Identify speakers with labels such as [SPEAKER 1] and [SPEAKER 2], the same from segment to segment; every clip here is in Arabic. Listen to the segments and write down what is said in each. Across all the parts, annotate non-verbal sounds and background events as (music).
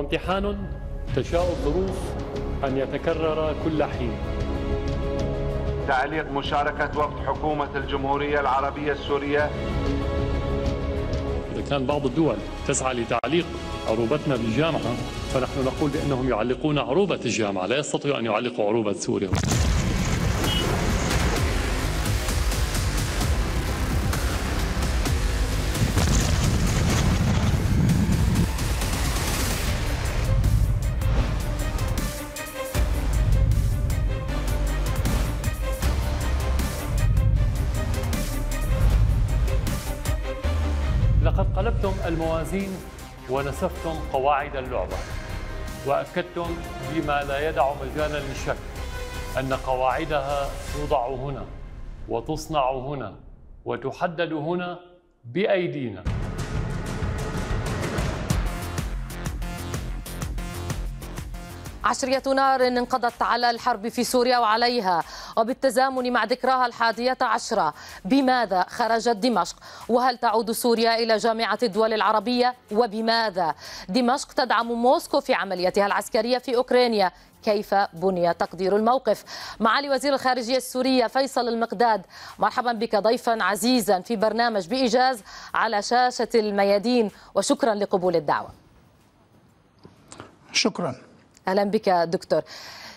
[SPEAKER 1] وامتحان امتحان تشاء الظروف أن يتكرر كل حين تعليق مشاركة وفد حكومة الجمهورية العربية السورية إذا كان بعض الدول تسعى لتعليق عروبتنا بالجامعة فنحن نقول بأنهم يعلقون عروبة الجامعة لا يستطيعوا أن يعلقوا عروبة سوريا الموازين ونسفتم قواعد اللعبة وأكدتم بما لا يدع مجالا للشك أن قواعدها توضع هنا وتصنع هنا وتحدد هنا بأيدينا عشرية نار انقضت على الحرب في سوريا وعليها وبالتزامن مع ذكراها الحادية عشرة بماذا خرجت دمشق وهل تعود سوريا إلى جامعة الدول العربية وبماذا دمشق تدعم موسكو في عمليتها العسكرية في أوكرانيا كيف بني تقدير الموقف معالي وزير الخارجية السورية فيصل المقداد مرحبا بك ضيفا عزيزا في برنامج بإيجاز على شاشة الميادين وشكرا لقبول الدعوة شكرا أهلا بك دكتور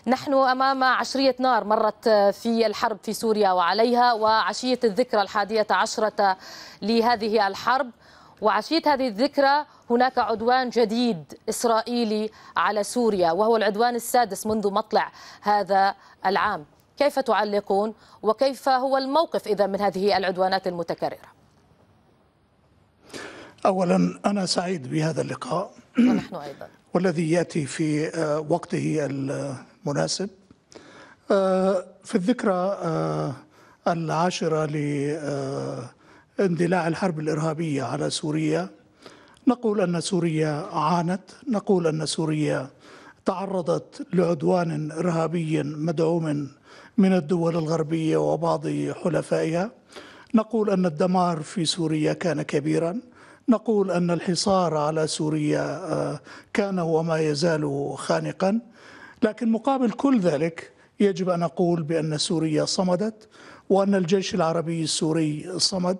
[SPEAKER 1] نحن أمام عشرية نار مرت في الحرب في سوريا وعليها وعشية الذكرى الحادية عشرة لهذه الحرب وعشية هذه الذكرى هناك عدوان جديد إسرائيلي على سوريا وهو العدوان السادس منذ مطلع هذا العام كيف تعلقون وكيف هو الموقف إذا من هذه العدوانات المتكررة؟
[SPEAKER 2] أولا أنا سعيد بهذا اللقاء
[SPEAKER 1] ونحن أيضا
[SPEAKER 2] والذي يأتي في آه، وقته المناسب آه، في الذكرى آه، العاشرة لاندلاع الحرب الإرهابية على سوريا نقول أن سوريا عانت نقول أن سوريا تعرضت لعدوان إرهابي مدعوم من الدول الغربية وبعض حلفائها نقول أن الدمار في سوريا كان كبيرا نقول أن الحصار على سوريا آه، كان وما يزال خانقا لكن مقابل كل ذلك يجب أن أقول بأن سوريا صمدت وأن الجيش العربي السوري صمد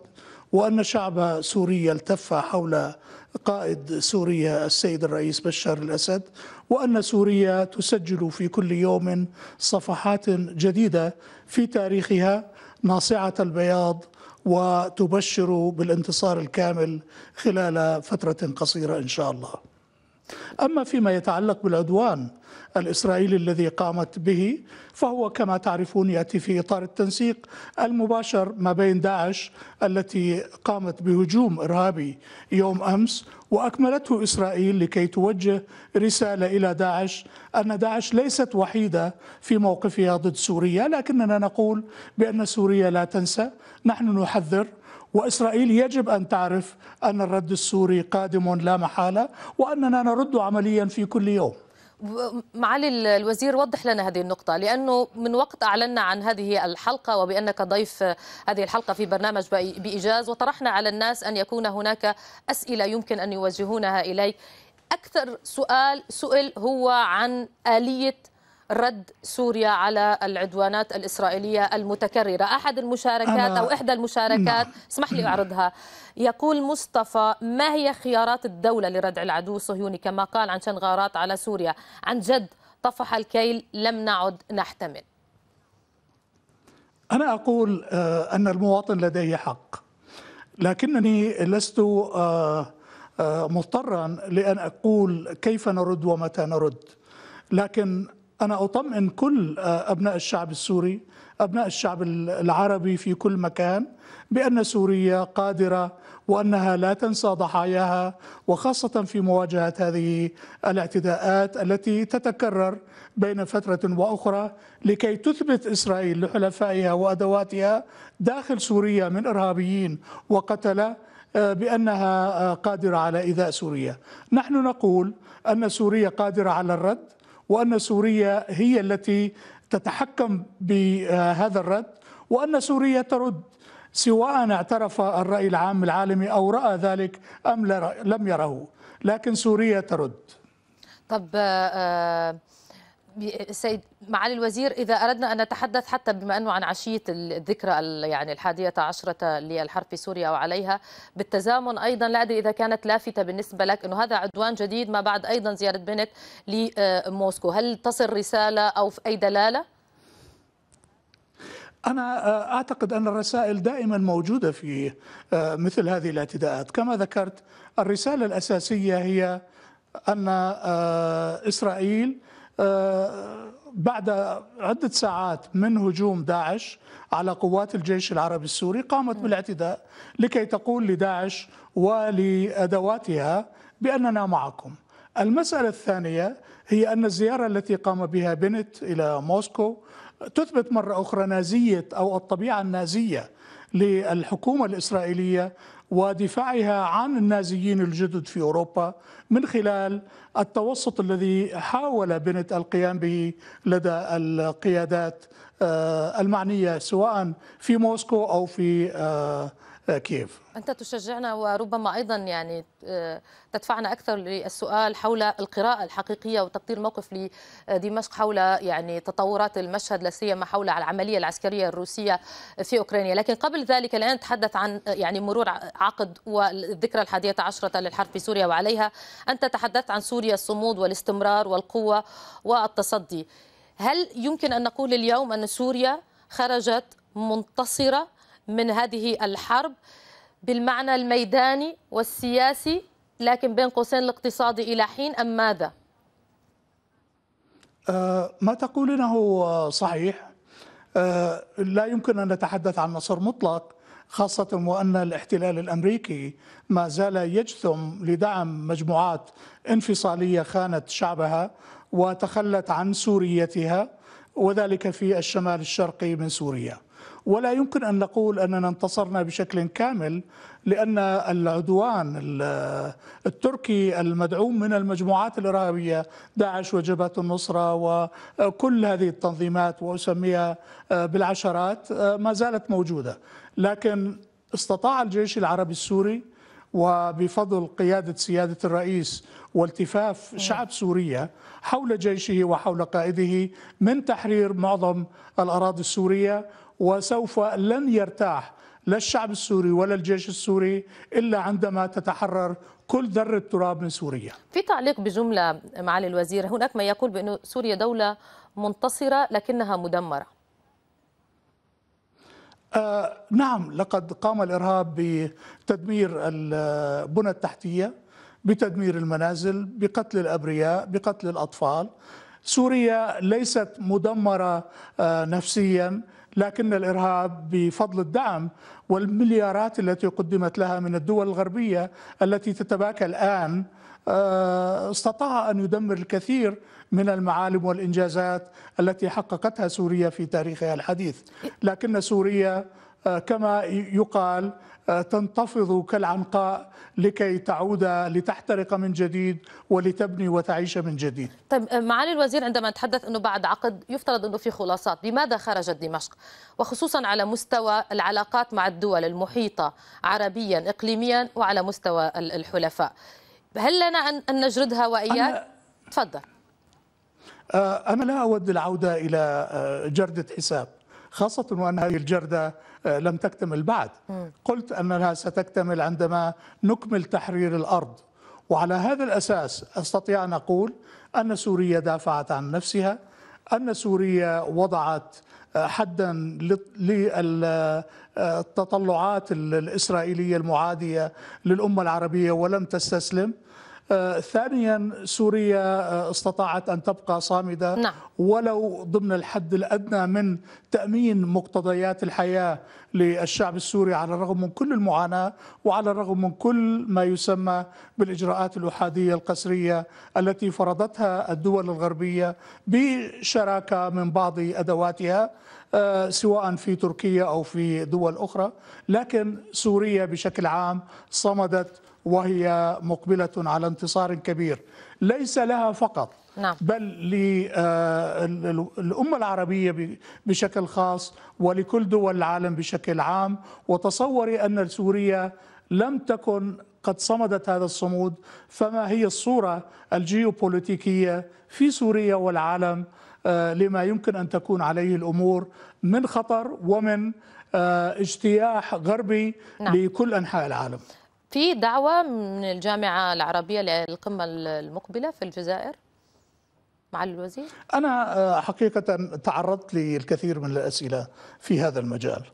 [SPEAKER 2] وأن شعب سوريا التف حول قائد سوريا السيد الرئيس بشار الأسد وأن سوريا تسجل في كل يوم صفحات جديدة في تاريخها ناصعة البياض وتبشر بالانتصار الكامل خلال فتره قصيره ان شاء الله أما فيما يتعلق بالعدوان الإسرائيلي الذي قامت به فهو كما تعرفون يأتي في إطار التنسيق المباشر ما بين داعش التي قامت بهجوم إرهابي يوم أمس وأكملته إسرائيل لكي توجه رسالة إلى داعش أن داعش ليست وحيدة في موقفها ضد سوريا لكننا نقول بأن سوريا لا تنسى نحن نحذر وإسرائيل يجب أن تعرف أن الرد السوري قادم لا محالة وأننا نرد عمليا في كل يوم
[SPEAKER 1] معالي الوزير وضح لنا هذه النقطة لأنه من وقت أعلنا عن هذه الحلقة وبأنك ضيف هذه الحلقة في برنامج بإيجاز وطرحنا على الناس أن يكون هناك أسئلة يمكن أن يوجهونها إليك أكثر سؤال سئل هو عن آلية رد سوريا على العدوانات الإسرائيلية المتكررة أحد المشاركات أو إحدى المشاركات نعم. اسمح لي أعرضها يقول مصطفى ما هي خيارات الدولة لردع العدو الصهيوني كما قال عن غارات على سوريا عن جد طفح الكيل لم نعد نحتمل
[SPEAKER 2] أنا أقول آه، أن المواطن لديه حق لكنني لست آه، آه، مضطرا لأن أقول كيف نرد ومتى نرد لكن أنا أطمئن كل آه، أبناء الشعب السوري أبناء الشعب العربي في كل مكان بأن سوريا قادرة وأنها لا تنسى ضحاياها وخاصة في مواجهة هذه الاعتداءات التي تتكرر بين فترة وأخرى لكي تثبت إسرائيل لحلفائها وأدواتها داخل سوريا من إرهابيين وقتلة آه، بأنها آه، قادرة على إيذاء سوريا نحن نقول أن سوريا قادرة على الرد وان سوريا هي التي تتحكم بهذا الرد وان سوريا ترد سواء اعترف الراي العام العالمي او راى ذلك ام لم يره لكن سوريا ترد
[SPEAKER 1] طب آه, آه، سيد معالي الوزير إذا أردنا أن نتحدث حتى بما أنه عن عشية الذكرى يعني الحادية عشرة للحرب في سوريا وعليها بالتزامن أيضا لا أدري إذا كانت لافتة بالنسبة لك أنه هذا عدوان جديد ما بعد أيضا زيارة بنت لموسكو هل تصل رسالة أو في أي دلالة؟
[SPEAKER 2] أنا آه، أعتقد أن الرسائل دائما موجودة في آه، مثل هذه الاعتداءات كما ذكرت الرسالة الأساسية هي أن آه، إسرائيل آه، بعد عدة ساعات من هجوم داعش على قوات الجيش العربي السوري قامت بالاعتداء لكي تقول لداعش ولأدواتها بأننا معكم المسألة الثانية هي أن الزيارة التي قام بها بنت إلى موسكو تثبت مرة أخرى نازية أو الطبيعة النازية للحكومة الإسرائيلية ودفاعها عن النازيين الجدد في اوروبا من خلال التوسط الذي حاول بنت القيام به لدى القيادات آه، المعنيه سواء في موسكو او في آه، كيف
[SPEAKER 1] أنت تشجعنا وربما أيضا يعني آه، تدفعنا أكثر للسؤال حول القراءة الحقيقية وتقدير موقف لدمشق حول يعني تطورات المشهد لا سيما حول العملية العسكرية الروسية في أوكرانيا لكن قبل ذلك الآن نتحدث عن آه، يعني مرور عقد والذكرى الحادية عشرة للحرب في سوريا وعليها أنت تحدثت عن سوريا الصمود والاستمرار والقوة والتصدي هل يمكن أن نقول اليوم أن سوريا خرجت منتصرة من هذه الحرب بالمعنى الميداني والسياسي لكن بين قوسين الاقتصادي إلى حين أم ماذا؟
[SPEAKER 2] آه، ما تقولينه صحيح آه، لا يمكن أن نتحدث عن نصر مطلق خاصة وأن الاحتلال الأمريكي ما زال يجثم لدعم مجموعات انفصالية خانت شعبها وتخلت عن سوريتها وذلك في الشمال الشرقي من سوريا ولا يمكن أن نقول أننا انتصرنا بشكل كامل لأن العدوان التركي المدعوم من المجموعات الإرهابية داعش وجبهة النصرة وكل هذه التنظيمات وأسميها آه، بالعشرات آه، ما زالت موجودة لكن استطاع الجيش العربي السوري وبفضل قيادة سيادة الرئيس والتفاف شعب سوريا حول جيشه وحول قائده من تحرير معظم الأراضي السورية وسوف لن يرتاح لا الشعب السوري ولا الجيش السوري الا عندما تتحرر كل ذره تراب من سوريا.
[SPEAKER 1] في تعليق بجمله معالي الوزير، هناك ما يقول بانه سوريا دوله منتصره لكنها مدمره.
[SPEAKER 2] آه نعم لقد قام الارهاب بتدمير البنى التحتيه، بتدمير المنازل، بقتل الابرياء، بقتل الاطفال. سوريا ليست مدمره آه نفسيا لكن الارهاب بفضل الدعم والمليارات التي قدمت لها من الدول الغربيه التي تتباكى الان آه، استطاع ان يدمر الكثير من المعالم والانجازات التي حققتها سوريا في تاريخها الحديث لكن سوريا آه، كما يقال آه، تنتفض كالعنقاء لكي تعود لتحترق من جديد ولتبني وتعيش من جديد
[SPEAKER 1] طيب آه، معالي الوزير عندما نتحدث أنه بعد عقد يفترض أنه في خلاصات بماذا خرجت دمشق وخصوصا على مستوى العلاقات مع الدول المحيطة عربيا إقليميا وعلى مستوى الحلفاء هل لنا أن نجردها وإياك؟ تفضل
[SPEAKER 2] آه، أنا لا أود العودة إلى جردة حساب خاصة وأن هذه الجردة آه، لم تكتمل بعد قلت أنها ستكتمل عندما نكمل تحرير الأرض وعلى هذا الأساس أستطيع أن أقول أن سوريا دافعت عن نفسها أن سوريا وضعت آه، حدا للتطلعات آه، الإسرائيلية المعادية للأمة العربية ولم تستسلم آه، ثانيا سوريا آه، استطاعت أن تبقى صامدة نعم. ولو ضمن الحد الأدنى من تأمين مقتضيات الحياة للشعب السوري على الرغم من كل المعاناة وعلى الرغم من كل ما يسمى بالإجراءات الأحادية القسرية التي فرضتها الدول الغربية بشراكة من بعض أدواتها آه، سواء في تركيا أو في دول أخرى لكن سوريا بشكل عام صمدت وهي مقبلة على انتصار كبير ليس لها فقط نعم. بل للأمة آه، العربية بشكل خاص ولكل دول العالم بشكل عام وتصوري أن سوريا لم تكن قد صمدت هذا الصمود فما هي الصورة الجيوبوليتيكية في سوريا والعالم آه، لما يمكن أن تكون عليه الأمور من خطر ومن آه، اجتياح غربي نعم. لكل أنحاء العالم
[SPEAKER 1] في دعوة من الجامعة العربية للقمة المقبلة في الجزائر مع الوزير؟
[SPEAKER 2] أنا آه، حقيقة تعرضت للكثير من الأسئلة في هذا المجال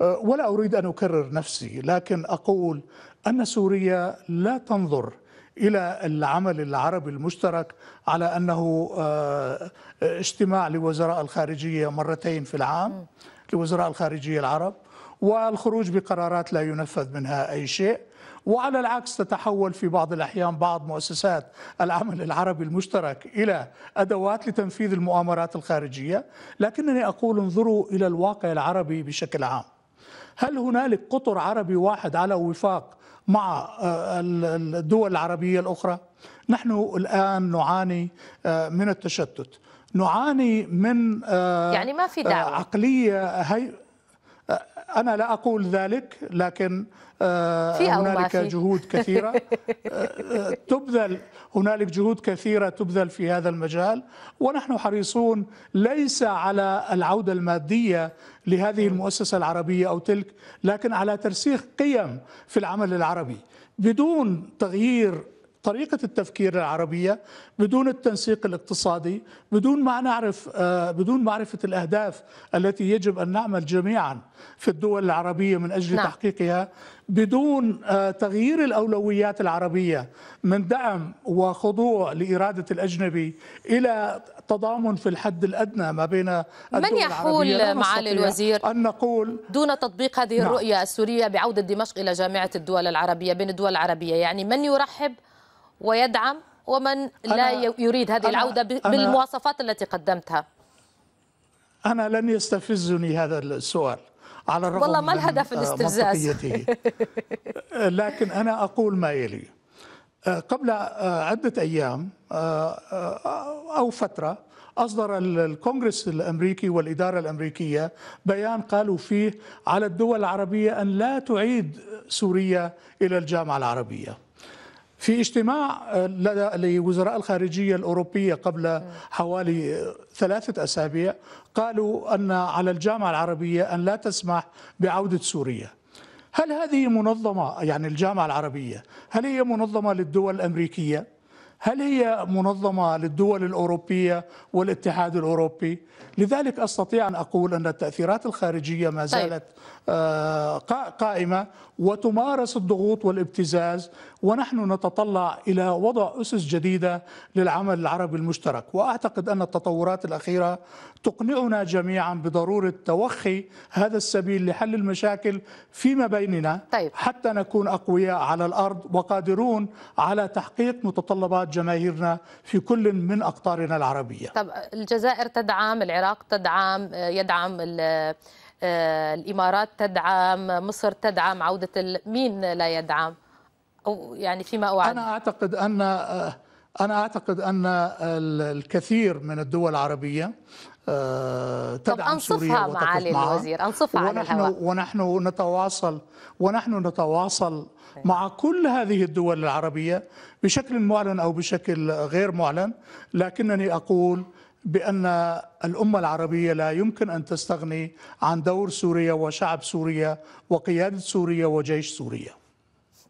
[SPEAKER 2] آه، ولا أريد أن أكرر نفسي لكن أقول أن سوريا لا تنظر الى العمل العربي المشترك على انه آه، اجتماع لوزراء الخارجيه مرتين في العام لوزراء الخارجيه العرب والخروج بقرارات لا ينفذ منها اي شيء وعلى العكس تتحول في بعض الأحيان بعض مؤسسات العمل العربي المشترك إلى أدوات لتنفيذ المؤامرات الخارجية لكنني أقول انظروا إلى الواقع العربي بشكل عام هل هنالك قطر عربي واحد على وفاق مع آه، الدول العربية الأخرى؟ نحن الآن نعاني آه، من التشتت نعاني من آه، يعني ما في دعوة عقلية هي أنا لا أقول ذلك لكن آه، هنالك جهود كثيرة (laughs) آه، تبذل هنالك جهود كثيرة تبذل في هذا المجال ونحن حريصون ليس على العودة المادية لهذه المؤسسة العربية أو تلك لكن على ترسيخ قيم في العمل العربي بدون تغيير طريقة التفكير العربية بدون التنسيق الاقتصادي بدون ما نعرف آه، بدون معرفة الأهداف التي يجب أن نعمل جميعا في الدول العربية من أجل نعم. تحقيقها بدون آه، تغيير الاولويات العربيه من دعم وخضوع لاراده الاجنبي الى تضامن في الحد الادنى ما بين الدول من يحول معالي الوزير
[SPEAKER 1] ان نقول دون تطبيق هذه نعم. الرؤيه السوريه بعوده دمشق الى جامعه الدول العربيه بين الدول العربيه يعني من يرحب ويدعم ومن لا يريد هذه العوده بالمواصفات التي قدمتها انا
[SPEAKER 2] لن يستفزني هذا السؤال على الرغم والله ما الهدف آه، الاستفزاز (laughs) لكن أنا أقول ما يلي آه، قبل آه، عدة أيام أو فترة أصدر الكونغرس الأمريكي والإدارة الأمريكية بيان قالوا فيه على الدول العربية أن لا تعيد سوريا إلى الجامعة العربية في اجتماع آه، لدى لوزراء الخارجية الأوروبية قبل حوالي ثلاثة أسابيع قالوا أن على الجامعة العربية أن لا تسمح بعودة سوريا هل هذه منظمة يعني الجامعة العربية هل هي منظمة للدول الأمريكية هل هي منظمة للدول الأوروبية والاتحاد الأوروبي؟ لذلك أستطيع أن أقول أن التأثيرات الخارجية ما طيب. زالت آه، قائمة وتمارس الضغوط والابتزاز ونحن نتطلع إلى وضع أسس جديدة للعمل العربي المشترك وأعتقد أن التطورات الأخيرة تقنعنا جميعا بضرورة توخي هذا السبيل لحل المشاكل فيما بيننا طيب. حتى نكون أقوياء على الأرض وقادرون على تحقيق متطلبات اعتقاد جماهيرنا في كل من أقطارنا العربية
[SPEAKER 1] طب الجزائر تدعم العراق تدعم يدعم آه، الإمارات تدعم مصر تدعم عودة مين لا يدعم أو يعني فيما أوعد أنا أعتقد أن آه،
[SPEAKER 2] أنا أعتقد أن الكثير من الدول العربية آه، تدعم سوريا وتقف معها الوزير أنصفها ونحن, ونحن نتواصل ونحن نتواصل مع كل هذه الدول العربية بشكل معلن أو بشكل غير معلن لكنني أقول بأن الأمة العربية لا يمكن أن تستغني عن دور سوريا وشعب سوريا وقيادة سوريا وجيش سوريا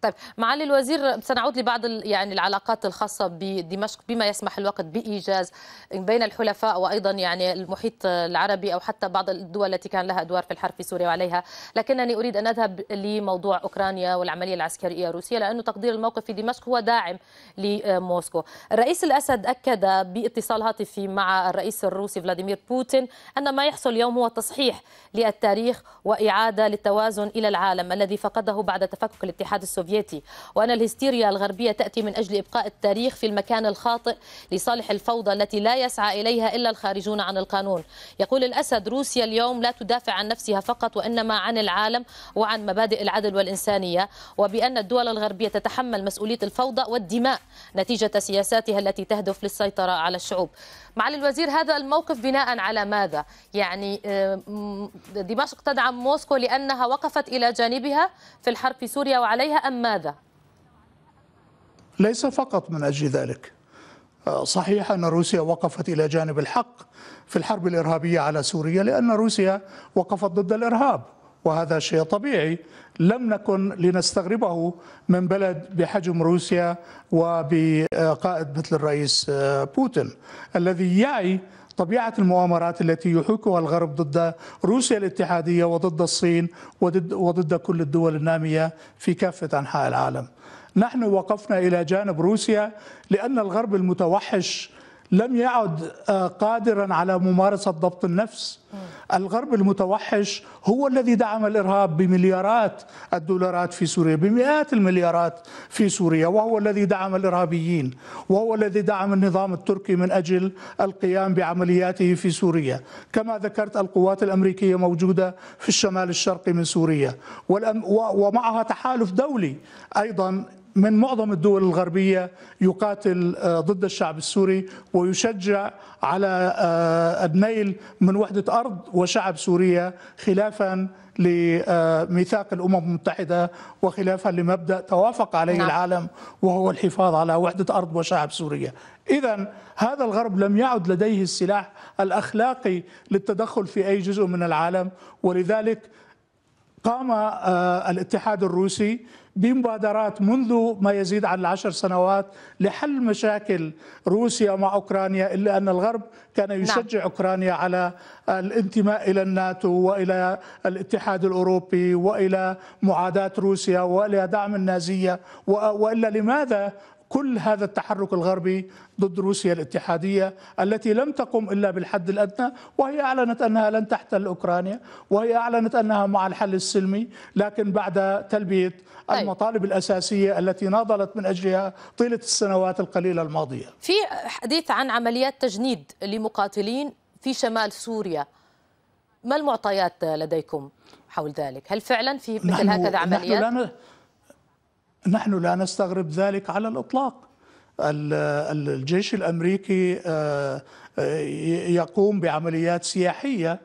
[SPEAKER 1] طيب معالي الوزير سنعود لبعض يعني العلاقات الخاصه بدمشق بما يسمح الوقت بايجاز بين الحلفاء وايضا يعني المحيط العربي او حتى بعض الدول التي كان لها ادوار في الحرب في سوريا وعليها، لكنني اريد ان اذهب لموضوع اوكرانيا والعمليه العسكريه الروسيه لانه تقدير الموقف في دمشق هو داعم لموسكو. الرئيس الاسد اكد باتصال هاتفي مع الرئيس الروسي فلاديمير بوتين ان ما يحصل اليوم هو تصحيح للتاريخ واعاده للتوازن الى العالم الذي فقده بعد تفكك الاتحاد السوفيتي السوفيتي وأن الهستيريا الغربية تأتي من أجل إبقاء التاريخ في المكان الخاطئ لصالح الفوضى التي لا يسعى إليها إلا الخارجون عن القانون يقول الأسد روسيا اليوم لا تدافع عن نفسها فقط وإنما عن العالم وعن مبادئ العدل والإنسانية وبأن الدول الغربية تتحمل مسؤولية الفوضى والدماء نتيجة سياساتها التي تهدف للسيطرة على الشعوب معالي الوزير هذا الموقف بناء على ماذا؟ يعني آه، دمشق تدعم موسكو لأنها وقفت إلى جانبها في الحرب في سوريا وعليها أم أم ماذا؟
[SPEAKER 2] ليس فقط من أجل ذلك آه، صحيح أن روسيا وقفت إلى جانب الحق في الحرب الإرهابية على سوريا لأن روسيا وقفت ضد الإرهاب وهذا شيء طبيعي لم نكن لنستغربه من بلد بحجم روسيا وبقائد مثل الرئيس آه، بوتين الذي يعي طبيعة المؤامرات التي يحوكها الغرب ضد روسيا الاتحادية وضد الصين وضد, وضد كل الدول النامية في كافة أنحاء العالم نحن وقفنا إلى جانب روسيا لأن الغرب المتوحش لم يعد آه، قادرا على ممارسة ضبط النفس الغرب المتوحش هو الذي دعم الارهاب بمليارات الدولارات في سوريا بمئات المليارات في سوريا وهو الذي دعم الارهابيين وهو الذي دعم النظام التركي من اجل القيام بعملياته في سوريا كما ذكرت القوات الامريكيه موجوده في الشمال الشرقي من سوريا ومعها تحالف دولي ايضا من معظم الدول الغربية يقاتل آه، ضد الشعب السوري ويشجع على آه، النيل من وحدة أرض وشعب سوريا خلافا لميثاق آه، الأمم المتحدة وخلافا لمبدأ توافق عليه نعم. العالم وهو الحفاظ على وحدة أرض وشعب سوريا إذا هذا الغرب لم يعد لديه السلاح الأخلاقي للتدخل في أي جزء من العالم ولذلك قام آه، الاتحاد الروسي بمبادرات منذ ما يزيد عن العشر سنوات لحل مشاكل روسيا مع اوكرانيا الا ان الغرب كان نعم. يشجع نعم. اوكرانيا على الانتماء الى الناتو والى الاتحاد الاوروبي والى معاداه روسيا والى دعم النازيه والا لماذا كل هذا التحرك الغربي ضد روسيا الاتحادية التي لم تقم إلا بالحد الأدنى وهي أعلنت أنها لن تحتل أوكرانيا وهي أعلنت أنها مع الحل السلمي لكن بعد تلبية طيب. المطالب الأساسية التي ناضلت من أجلها طيلة السنوات القليلة الماضية
[SPEAKER 1] في حديث عن عمليات تجنيد لمقاتلين في شمال سوريا ما المعطيات لديكم حول ذلك؟ هل فعلا في مثل هكذا عمليات؟ نحن لا
[SPEAKER 2] نحن لا نستغرب ذلك على الإطلاق الجيش الامريكي آه، آه، يقوم بعمليات سياحيه آه،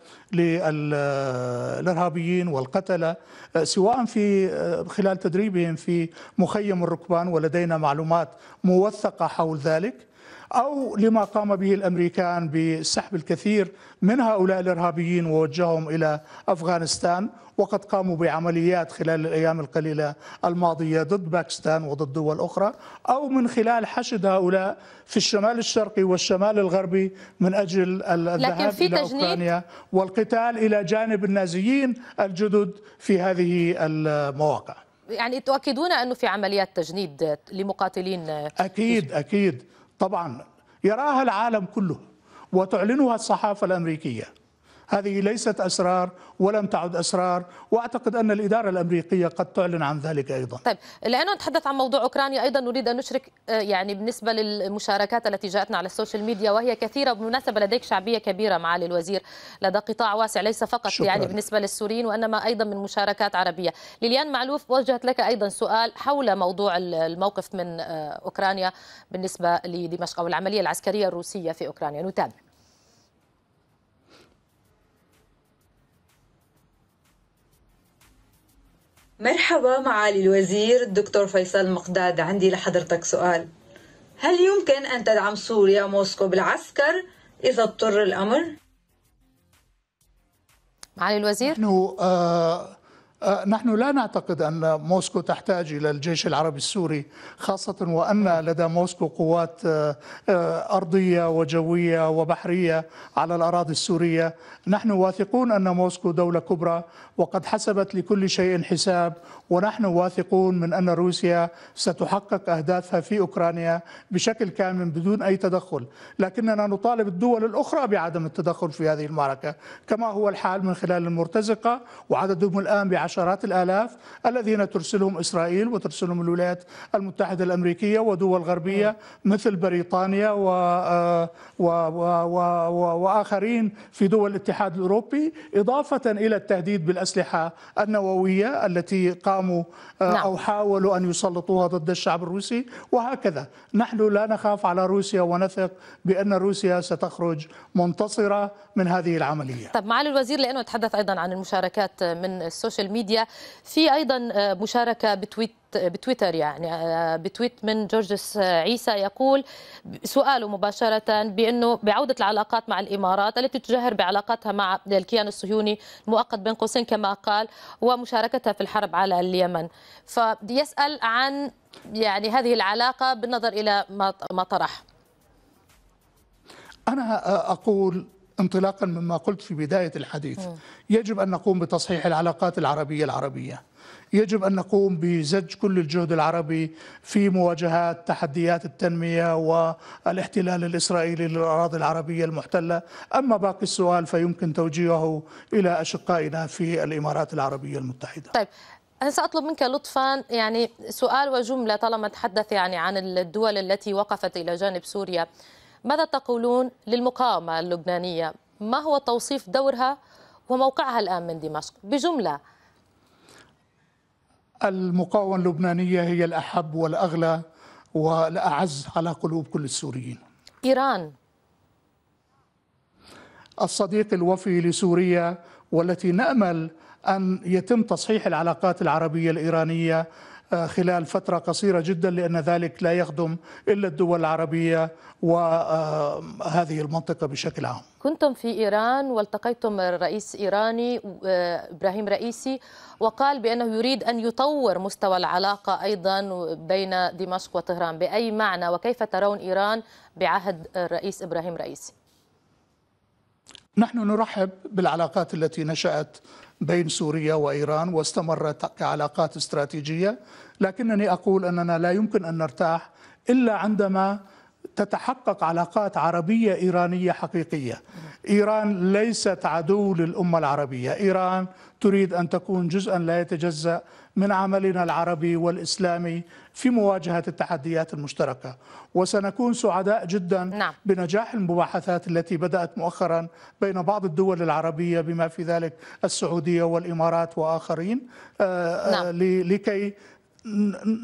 [SPEAKER 2] للارهابيين والقتله سواء في خلال تدريبهم في مخيم الركبان ولدينا معلومات موثقه حول ذلك أو لما قام به الأمريكان بسحب الكثير من هؤلاء الإرهابيين ووجههم إلى أفغانستان وقد قاموا بعمليات خلال الأيام القليلة الماضية ضد باكستان وضد دول أخرى أو من خلال حشد هؤلاء في الشمال الشرقي والشمال الغربي من أجل الذهاب إلى أوكرانيا والقتال إلى جانب النازيين الجدد في هذه المواقع
[SPEAKER 1] يعني تؤكدون أنه في عمليات تجنيد لمقاتلين
[SPEAKER 2] أكيد أكيد طبعا يراها العالم كله وتعلنها الصحافة الأمريكية هذه ليست أسرار ولم تعد أسرار وأعتقد أن الإدارة الأمريكية قد تعلن عن ذلك
[SPEAKER 1] أيضا طيب لأنه نتحدث عن موضوع أوكرانيا أيضا نريد أن نشرك آه، يعني بالنسبة للمشاركات التي جاءتنا على السوشيال ميديا وهي كثيرة بالمناسبة لديك شعبية كبيرة معالي الوزير لدى قطاع واسع ليس فقط شكرا. يعني بالنسبة للسوريين وإنما أيضا من مشاركات عربية ليليان معلوف وجهت لك أيضا سؤال حول موضوع الموقف من آه، أوكرانيا بالنسبة لدمشق أو العملية العسكرية الروسية في أوكرانيا نتابع مرحبا معالي الوزير الدكتور فيصل مقداد عندي لحضرتك سؤال هل يمكن أن تدعم سوريا موسكو بالعسكر إذا اضطر الأمر؟
[SPEAKER 2] معالي الوزير؟ نحن آه، نحن لا نعتقد أن موسكو تحتاج إلى الجيش العربي السوري خاصة وأن لدى موسكو قوات آه، آه، أرضية وجوية وبحرية على الأراضي السورية نحن واثقون أن موسكو دولة كبرى وقد حسبت لكل شيء حساب ونحن واثقون من أن روسيا ستحقق أهدافها في أوكرانيا بشكل كامل بدون أي تدخل لكننا نطالب الدول الأخرى بعدم التدخل في هذه المعركة كما هو الحال من خلال المرتزقة وعددهم الآن بعشرات الآلاف الذين ترسلهم إسرائيل وترسلهم الولايات المتحدة الأمريكية ودول غربية نعم. مثل بريطانيا و... و... و... و... و... وآخرين في دول الاتحاد الأوروبي إضافة إلى التهديد بالأسلحة النووية التي قام قاموا آه، نعم. أو حاولوا أن يسلطوها ضد الشعب الروسي وهكذا نحن لا نخاف على روسيا ونثق بأن روسيا ستخرج منتصرة من هذه العملية
[SPEAKER 1] طب معالي الوزير لأنه تحدث أيضا عن المشاركات من السوشيال ميديا في أيضا آه، مشاركة بتويت بتويتر يعني آه، بتويت من جورجس آه، عيسى يقول سؤاله مباشرة بأنه بعودة العلاقات مع الإمارات التي تجهر بعلاقاتها مع الكيان الصهيوني المؤقت بين قوسين كما قال ومشاركتها في الحرب على اليمن فيسأل عن يعني هذه العلاقة بالنظر إلى ما طرح
[SPEAKER 2] أنا آه، أقول انطلاقا مما قلت في بداية الحديث يجب أن نقوم بتصحيح العلاقات العربية العربية يجب أن نقوم بزج كل الجهد العربي في مواجهات تحديات التنمية والاحتلال الإسرائيلي للأراضي العربية المحتلة أما باقي السؤال فيمكن توجيهه إلى أشقائنا في الإمارات العربية المتحدة
[SPEAKER 1] طيب. أنا سأطلب منك لطفا يعني سؤال وجملة طالما تحدث يعني عن الدول التي وقفت إلى جانب سوريا ماذا تقولون للمقاومة اللبنانية ما هو توصيف دورها وموقعها الآن من دمشق بجملة
[SPEAKER 2] المقاومة اللبنانية هي الأحب والأغلى والأعز على قلوب كل السوريين إيران الصديق الوفي لسوريا والتي نأمل أن يتم تصحيح العلاقات العربية الإيرانية خلال فترة قصيرة جدا لأن ذلك لا يخدم إلا الدول العربية وهذه آه، المنطقة بشكل عام
[SPEAKER 1] كنتم في إيران والتقيتم الرئيس إيراني آه، إبراهيم رئيسي وقال بأنه يريد أن يطور مستوى العلاقة أيضا بين دمشق وطهران بأي معنى وكيف ترون إيران بعهد الرئيس إبراهيم رئيسي
[SPEAKER 2] نحن نرحب بالعلاقات التي نشأت بين سوريا وإيران واستمرت كعلاقات استراتيجية لكنني أقول أننا لا يمكن أن نرتاح إلا عندما تتحقق علاقات عربية إيرانية حقيقية إيران ليست عدو للأمة العربية إيران تريد أن تكون جزءا لا يتجزأ من عملنا العربي والإسلامي في مواجهة التحديات المشتركة وسنكون سعداء جدا نعم. بنجاح المباحثات التي بدأت مؤخرا بين بعض الدول العربية بما في ذلك السعودية والإمارات وآخرين آه، آه، نعم. لكي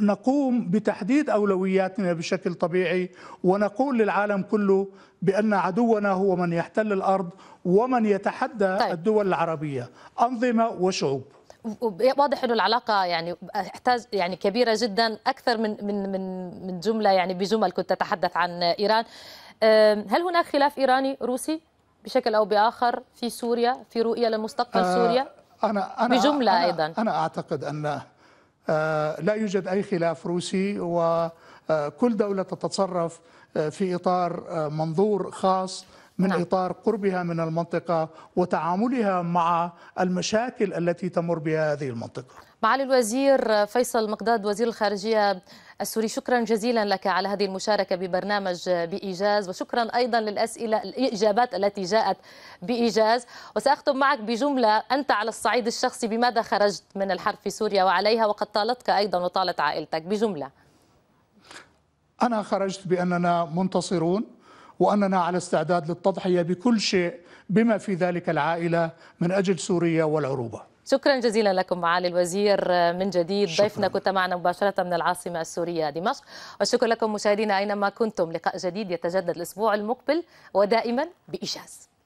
[SPEAKER 2] نقوم بتحديد اولوياتنا بشكل طبيعي ونقول للعالم كله بان عدونا هو من يحتل الارض ومن يتحدى طيب. الدول العربيه انظمه وشعوب
[SPEAKER 1] واضح انه العلاقه يعني احتاج يعني كبيره جدا اكثر من من من من جمله يعني بجمل كنت تتحدث عن ايران هل هناك خلاف ايراني روسي بشكل او باخر في سوريا في رؤيه لمستقبل آه سوريا انا انا بجمله أنا ايضا
[SPEAKER 2] انا اعتقد ان آه، لا يوجد اي خلاف روسي وكل آه، دوله تتصرف آه، في اطار منظور خاص من نعم. إطار قربها من المنطقة وتعاملها مع المشاكل التي تمر بها هذه المنطقة
[SPEAKER 1] معالي الوزير فيصل مقداد وزير الخارجية السوري شكرا جزيلا لك على هذه المشاركة ببرنامج بإيجاز وشكرا أيضا للأسئلة الإجابات التي جاءت بإيجاز وسأختم معك بجملة أنت على الصعيد الشخصي بماذا خرجت من الحرب في سوريا وعليها وقد طالتك أيضا وطالت عائلتك بجملة
[SPEAKER 2] أنا خرجت بأننا منتصرون وأننا على استعداد للتضحية بكل شيء بما في ذلك العائلة من أجل سوريا والعروبة
[SPEAKER 1] شكرا جزيلا لكم معالي الوزير من جديد شكرا. ضيفنا كنت معنا مباشرة من العاصمة السورية دمشق والشكر لكم مشاهدينا أينما كنتم لقاء جديد يتجدد الأسبوع المقبل ودائما بإيجاز